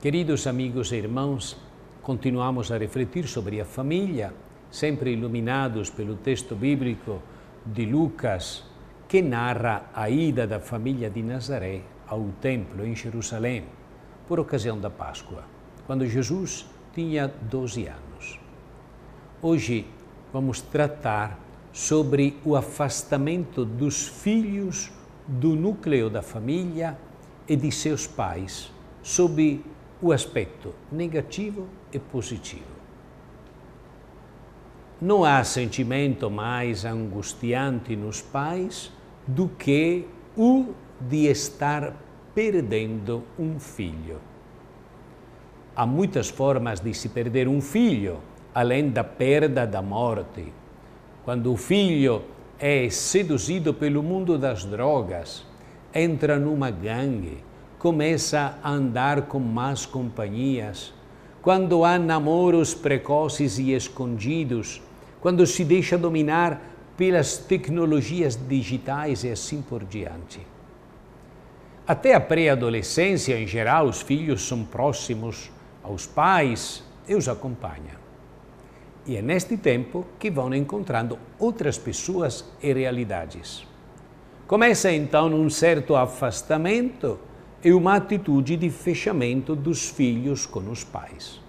Queridos amigos e irmãos, continuamos a refletir sobre a família, sempre iluminados pelo texto bíblico de Lucas, que narra a ida da família de Nazaré ao templo em Jerusalém, por ocasião da Páscoa, quando Jesus tinha 12 anos. Hoje vamos tratar sobre o afastamento dos filhos do núcleo da família e de seus pais, sob o aspecto negativo e positivo. Não há sentimento mais angustiante nos pais do que o de estar perdendo um filho. Há muitas formas de se perder um filho, além da perda da morte. Quando o filho é seduzido pelo mundo das drogas, entra numa gangue, começa a andar com más companhias, quando há namoros precoces e escondidos, quando se deixa dominar pelas tecnologias digitais e assim por diante. Até a pré-adolescência, em geral, os filhos são próximos aos pais e os acompanham. E é neste tempo que vão encontrando outras pessoas e realidades. Começa então um certo afastamento e é uma atitude de fechamento dos filhos com os pais.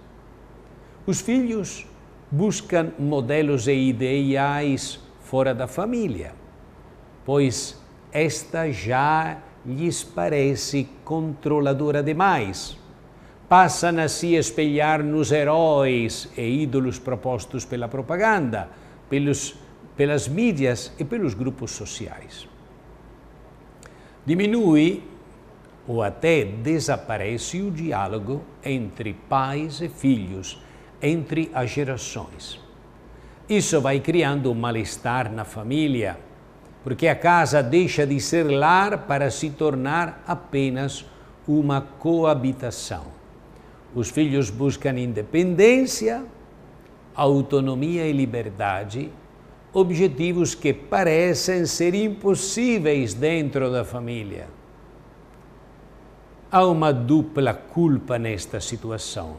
Os filhos buscam modelos e ideais fora da família, pois esta já lhes parece controladora demais. Passam a se espelhar nos heróis e ídolos propostos pela propaganda, pelos, pelas mídias e pelos grupos sociais. Diminui ou até desaparece o diálogo entre pais e filhos, entre as gerações. Isso vai criando um mal-estar na família, porque a casa deixa de ser lar para se tornar apenas uma coabitação. Os filhos buscam independência, autonomia e liberdade, objetivos que parecem ser impossíveis dentro da família há uma dupla culpa nesta situação.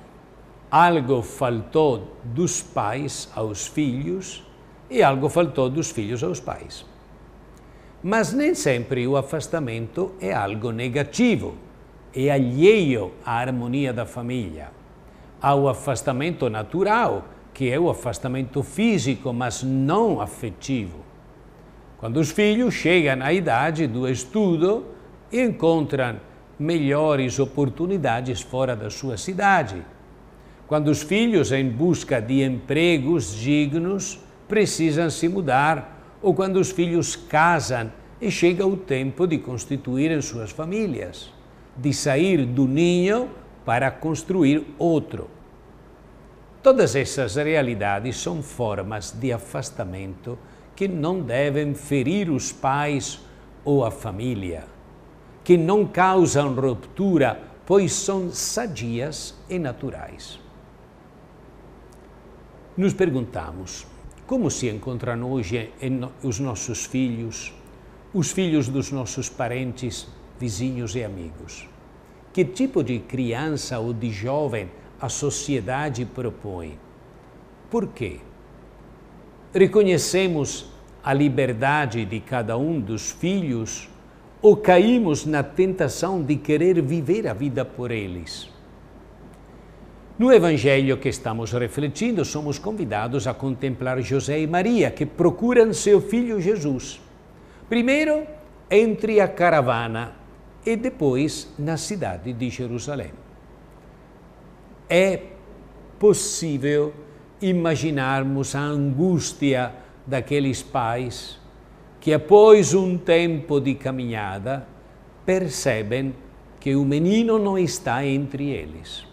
Algo faltou dos pais aos filhos e algo faltou dos filhos aos pais. Mas nem sempre o afastamento é algo negativo, é alheio à harmonia da família. Há o afastamento natural, que é o afastamento físico, mas não afetivo. Quando os filhos chegam à idade do estudo, encontram melhores oportunidades fora da sua cidade. Quando os filhos, em busca de empregos dignos, precisam se mudar, ou quando os filhos casam e chega o tempo de constituírem suas famílias, de sair do ninho para construir outro. Todas essas realidades são formas de afastamento que não devem ferir os pais ou a família que não causam ruptura, pois são sadias e naturais. Nos perguntamos como se encontram hoje os nossos filhos, os filhos dos nossos parentes, vizinhos e amigos. Que tipo de criança ou de jovem a sociedade propõe? Por quê? Reconhecemos a liberdade de cada um dos filhos ou caímos na tentação de querer viver a vida por eles. No Evangelho que estamos refletindo, somos convidados a contemplar José e Maria, que procuram seu filho Jesus. Primeiro, entre a caravana e depois na cidade de Jerusalém. É possível imaginarmos a angústia daqueles pais que após é um tempo de caminhada percebem que o menino não está entre eles.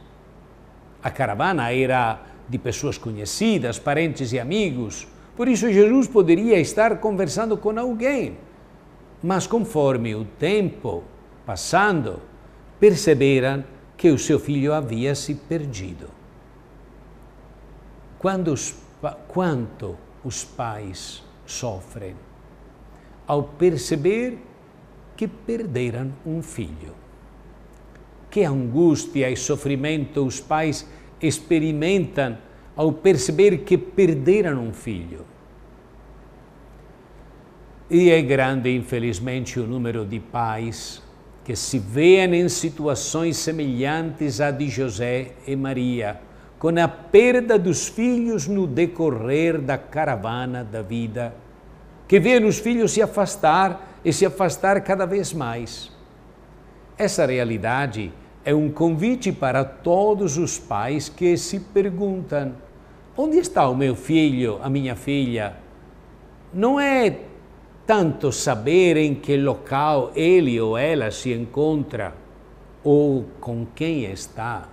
A caravana era de pessoas conhecidas, parentes e amigos, por isso Jesus poderia estar conversando com alguém. Mas conforme o tempo passando, perceberam que o seu filho havia se perdido. Quando os, quanto os pais sofrem ao perceber que perderam um filho. Que angústia e sofrimento os pais experimentam ao perceber que perderam um filho. E é grande, infelizmente, o número de pais que se veem em situações semelhantes à de José e Maria, com a perda dos filhos no decorrer da caravana da vida que vê os filhos se afastar e se afastar cada vez mais. Essa realidade é um convite para todos os pais que se perguntam: onde está o meu filho, a minha filha? Não é tanto saber em que local ele ou ela se encontra ou com quem está,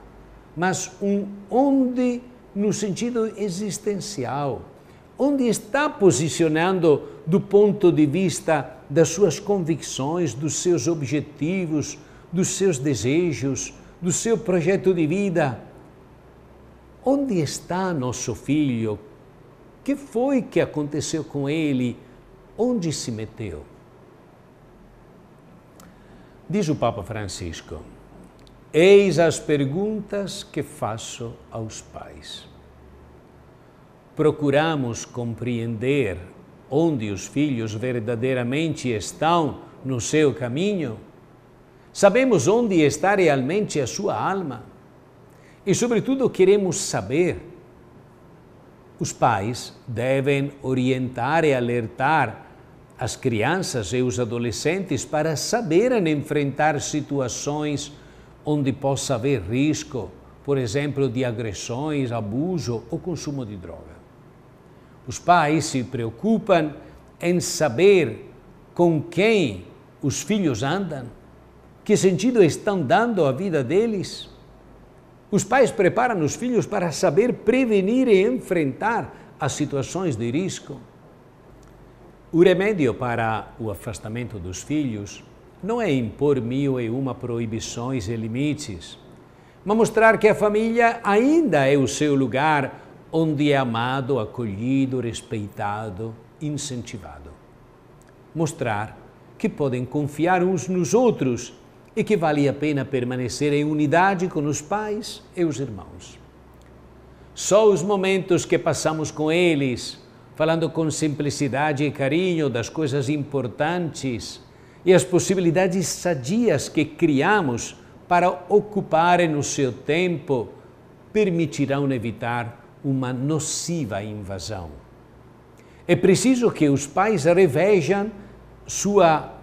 mas um onde no sentido existencial onde está posicionando do ponto de vista das suas convicções, dos seus objetivos, dos seus desejos, do seu projeto de vida. Onde está nosso filho? Que foi que aconteceu com ele? Onde se meteu? Diz o Papa Francisco: Eis as perguntas que faço aos pais procuramos compreender onde os filhos verdadeiramente estão no seu caminho? Sabemos onde está realmente a sua alma? E, sobretudo, queremos saber. Os pais devem orientar e alertar as crianças e os adolescentes para saberem enfrentar situações onde possa haver risco, por exemplo, de agressões, abuso ou consumo de drogas. Os pais se preocupam em saber com quem os filhos andam? Que sentido estão dando à vida deles? Os pais preparam os filhos para saber prevenir e enfrentar as situações de risco. O remédio para o afastamento dos filhos não é impor mil e uma proibições e limites, mas mostrar que a família ainda é o seu lugar onde é amado, acolhido, respeitado, incentivado. Mostrar que podem confiar uns nos outros e que vale a pena permanecer em unidade com os pais e os irmãos. Só os momentos que passamos com eles, falando com simplicidade e carinho das coisas importantes e as possibilidades sadias que criamos para ocuparem o seu tempo, permitirão evitar uma nociva invasão. É preciso que os pais revejam sua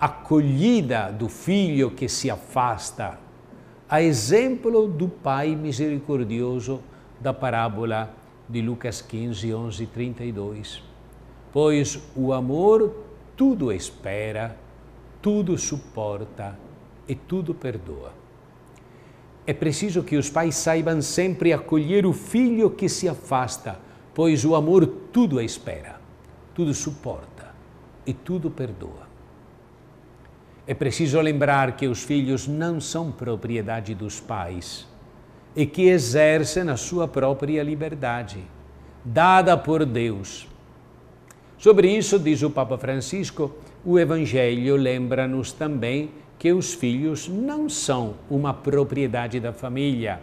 acolhida do filho que se afasta, a exemplo do Pai misericordioso da parábola de Lucas 15, 11 32. Pois o amor tudo espera, tudo suporta e tudo perdoa. É preciso que os pais saibam sempre acolher o filho que se afasta, pois o amor tudo espera, tudo suporta e tudo perdoa. É preciso lembrar que os filhos não são propriedade dos pais e que exercem a sua própria liberdade, dada por Deus. Sobre isso, diz o Papa Francisco, o Evangelho lembra-nos também que os filhos não são uma propriedade da família,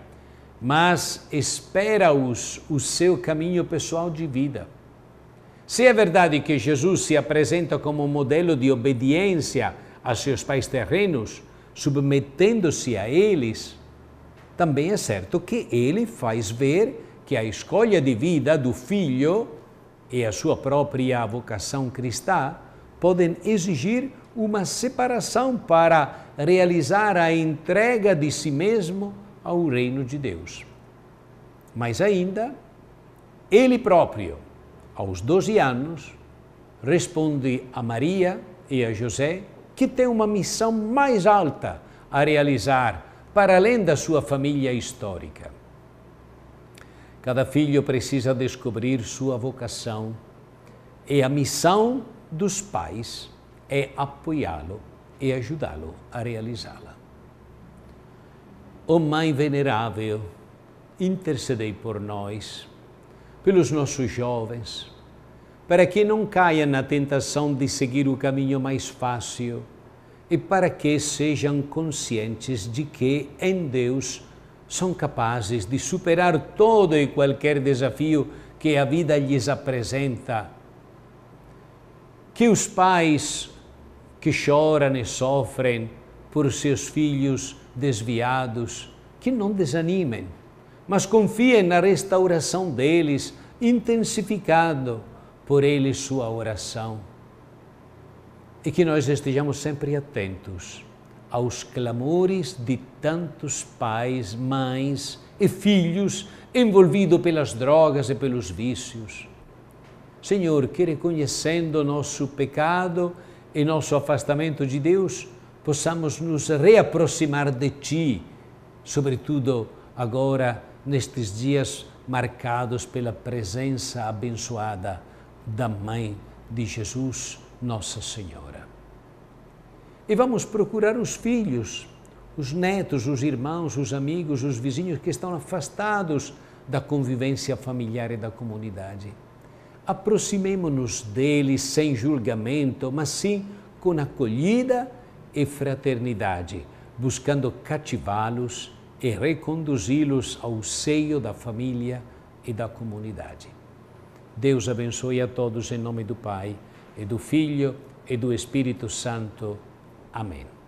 mas espera-os o seu caminho pessoal de vida. Se é verdade que Jesus se apresenta como um modelo de obediência a seus pais terrenos, submetendo-se a eles, também é certo que ele faz ver que a escolha de vida do filho e a sua própria vocação cristã podem exigir uma separação para realizar a entrega de si mesmo ao reino de Deus. Mas ainda, ele próprio, aos 12 anos, responde a Maria e a José que tem uma missão mais alta a realizar para além da sua família histórica. Cada filho precisa descobrir sua vocação e a missão dos pais é apoiá-lo e ajudá-lo a realizá-la. Ó oh Mãe Venerável, intercedei por nós, pelos nossos jovens, para que não caia na tentação de seguir o caminho mais fácil e para que sejam conscientes de que em Deus são capazes de superar todo e qualquer desafio que a vida lhes apresenta. Que os pais que choram e sofrem por seus filhos desviados, que não desanimem, mas confiem na restauração deles, intensificado por eles sua oração. E que nós estejamos sempre atentos aos clamores de tantos pais, mães e filhos envolvidos pelas drogas e pelos vícios. Senhor, que reconhecendo nosso pecado, em nosso afastamento de Deus, possamos nos reaproximar de Ti, sobretudo agora, nestes dias marcados pela presença abençoada da Mãe de Jesus, Nossa Senhora. E vamos procurar os filhos, os netos, os irmãos, os amigos, os vizinhos que estão afastados da convivência familiar e da comunidade aproximemo-nos dele sem julgamento, mas sim com acolhida e fraternidade, buscando cativá-los e reconduzi-los ao seio da família e da comunidade. Deus abençoe a todos em nome do Pai, e do Filho e do Espírito Santo. Amém.